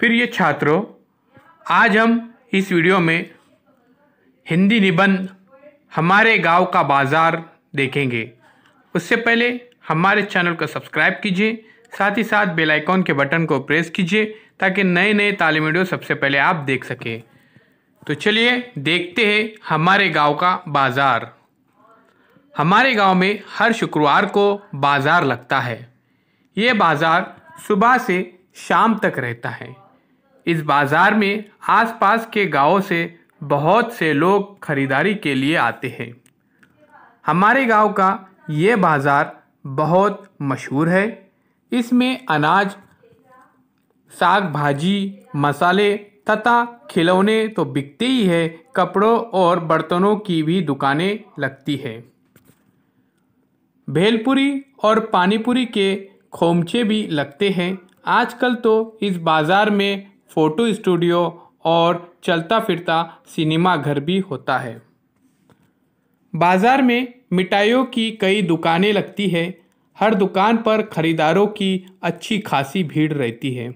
फिर ये छात्रों आज हम इस वीडियो में हिंदी निबंध हमारे गांव का बाज़ार देखेंगे उससे पहले हमारे चैनल को सब्सक्राइब कीजिए साथ ही साथ बेल आइकॉन के बटन को प्रेस कीजिए ताकि नए नए तालीम वीडियो सबसे पहले आप देख सकें तो चलिए देखते हैं हमारे गांव का बाज़ार हमारे गांव में हर शुक्रवार को बाज़ार लगता है ये बाज़ार सुबह से शाम तक रहता है इस बाज़ार में आसपास के गांवों से बहुत से लोग खरीदारी के लिए आते हैं हमारे गांव का ये बाज़ार बहुत मशहूर है इसमें अनाज साग भाजी मसाले तथा खिलौने तो बिकते ही है कपड़ों और बर्तनों की भी दुकानें लगती है भेलपुरी और पानीपुरी के खोमचे भी लगते हैं आजकल तो इस बाज़ार में फ़ोटो स्टूडियो और चलता फिरता सिनेमा घर भी होता है बाज़ार में मिठाइयों की कई दुकानें लगती है हर दुकान पर ख़रीदारों की अच्छी खासी भीड़ रहती है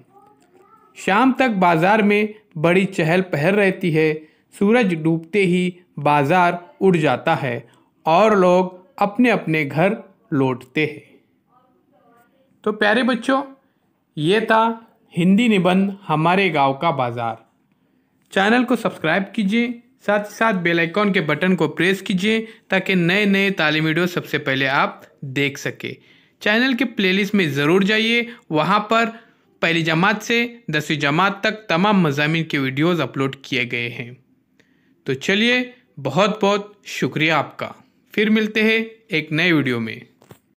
शाम तक बाज़ार में बड़ी चहल पहल रहती है सूरज डूबते ही बाज़ार उड़ जाता है और लोग अपने अपने घर लौटते हैं तो प्यारे बच्चों ये था हिंदी निबंध हमारे गांव का बाजार चैनल को सब्सक्राइब कीजिए साथ ही साथ बेल आइकॉन के बटन को प्रेस कीजिए ताकि नए नए तालीम वीडियो सबसे पहले आप देख सके चैनल के प्लेलिस्ट में ज़रूर जाइए वहाँ पर पहली जमात से दसवीं जमात तक तमाम मजामी के वीडियोज़ अपलोड किए गए हैं तो चलिए बहुत बहुत शुक्रिया आपका फिर मिलते हैं एक नए वीडियो में